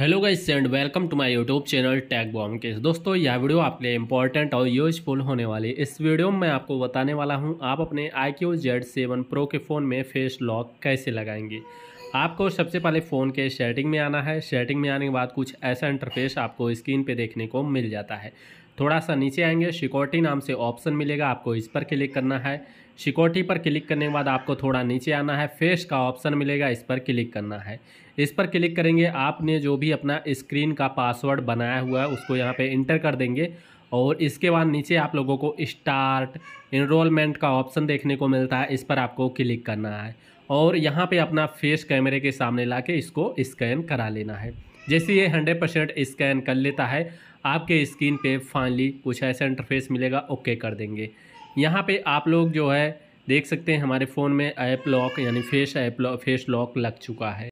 hello guys and welcome to my YouTube channel टैग बॉम केस दोस्तों यह वीडियो आपके लिए इंपॉर्टेंट और यूजफुल होने वाली इस वीडियो में मैं आपको बताने वाला हूं आप अपने iQOO Z seven pro के फ़ोन में फेस लॉक कैसे लगाएंगे आपको सबसे पहले फ़ोन के सेटिंग में आना है सेटिंग में आने के बाद कुछ ऐसा इंटरफेस आपको स्क्रीन पर देखने को मिल जाता है थोड़ा सा नीचे आएंगे सिक्योरिटी नाम से ऑप्शन मिलेगा आपको इस पर क्लिक करना है सिक्योरिटी पर क्लिक करने के बाद आपको थोड़ा नीचे आना है फेस का ऑप्शन मिलेगा इस पर क्लिक करना है इस पर क्लिक करेंगे आपने जो भी अपना स्क्रीन का पासवर्ड बनाया हुआ है उसको यहाँ पे इंटर कर देंगे और इसके बाद नीचे आप लोगों को स्टार्ट इनरोलमेंट का ऑप्शन देखने को मिलता है इस पर आपको क्लिक करना है और यहाँ पर अपना फेस कैमरे के सामने ला के इसको स्कैन करा लेना है जैसे ये हंड्रेड परसेंट स्कैन कर लेता है आपके स्क्रीन पे फाइनली कुछ ऐसा इंटरफेस मिलेगा ओके कर देंगे यहाँ पे आप लोग जो है देख सकते हैं हमारे फ़ोन में ऐप लॉक यानी face app lock face lock लग चुका है